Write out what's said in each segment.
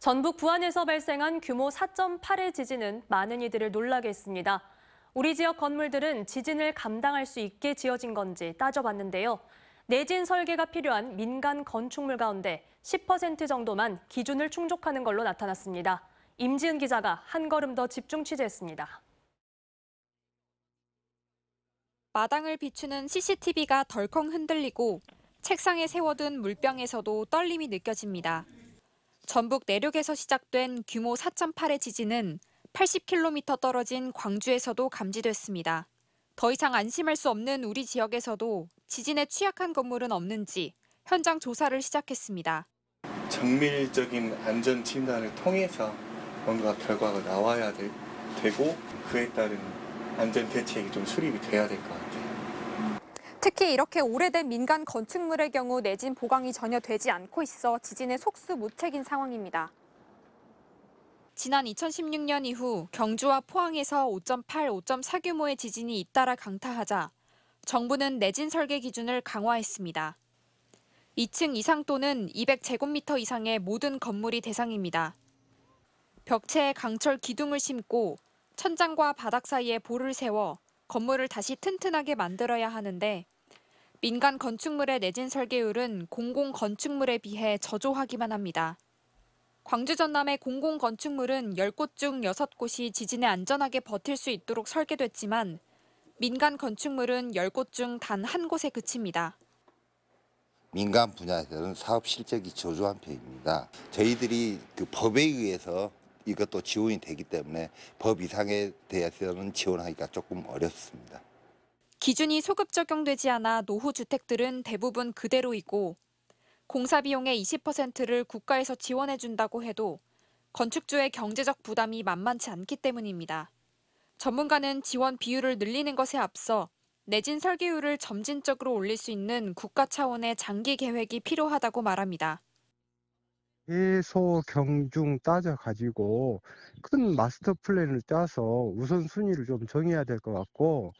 전북 부안에서 발생한 규모 4.8의 지진은 많은 이들을 놀라게 했습니다. 우리 지역 건물들은 지진을 감당할 수 있게 지어진 건지 따져봤는데요. 내진 설계가 필요한 민간 건축물 가운데 10% 정도만 기준을 충족하는 걸로 나타났습니다. 임지은 기자가 한 걸음 더 집중 취재했습니다. 마당을 비추는 CCTV가 덜컹 흔들리고 책상에 세워둔 물병에서도 떨림이 느껴집니다. 전북 내륙에서 시작된 규모 4.8의 지진은 80km 떨어진 광주에서도 감지됐습니다. 더 이상 안심할 수 없는 우리 지역에서도 지진에 취약한 건물은 없는지 현장 조사를 시작했습니다. 정밀적인 안전 진단을 통해서 뭔가 결과가 나와야 되, 고 그에 따른 안전 대책이 좀 수립이 돼야 될것 같아요. 특히 이렇게 오래된 민간 건축물의 경우 내진 보강이 전혀 되지 않고 있어 지진의 속수무책인 상황입니다. 지난 2016년 이후 경주와 포항에서 5.8, 5.4 규모의 지진이 잇따라 강타하자 정부는 내진 설계 기준을 강화했습니다. 2층 이상 또는 200제곱미터 이상의 모든 건물이 대상입니다. 벽체에 강철 기둥을 심고 천장과 바닥 사이에 볼을 세워 건물을 다시 튼튼하게 만들어야 하는데 민간 건축물의 내진 설계율은 공공 건축물에 비해 저조하기만 합니다. 광주 전남의 공공 건축물은 10곳 중 6곳이 지진에 안전하게 버틸 수 있도록 설계됐지만 민간 건축물은 10곳 중 단 한 곳에 그칩니다. 민간 분야에서는 사업 실적이 저조한 편입니다. 저희들이 그 법에 의해서 이것도 지원이 되기 때문에 법 이상에 대해서는 지원하기가 조금 어렵습니다. 기준이 소급 적용되지 않아 노후 주택들은 대부분 그대로이고 공사 비용의 20%를 국가에서 지원해 준다고 해도 건축주의 경제적 부담이 만만치 않기 때문입니다. 전문가는 지원 비율을 늘리는 것에 앞서 내진 설계율을 점진적으로 올릴 수 있는 국가 차원의 장기 계획이 필요하다고 말합니다. 해소 경중 따져가지고 큰 마스터 플랜을 짜서 우선순위를 좀 정해야 될 것 같고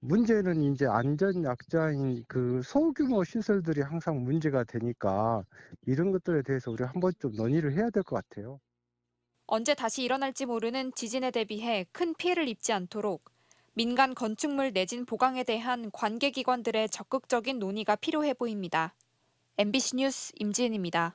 문제는 이제 안전 약자인 그 소규모 시설들이 항상 문제가 되니까 이런 것들에 대해서 우리 한번 좀 논의를 해야 될 것 같아요. 언제 다시 일어날지 모르는 지진에 대비해 큰 피해를 입지 않도록 민간 건축물 내진 보강에 대한 관계기관들의 적극적인 논의가 필요해 보입니다. MBC 뉴스 임지은입니다.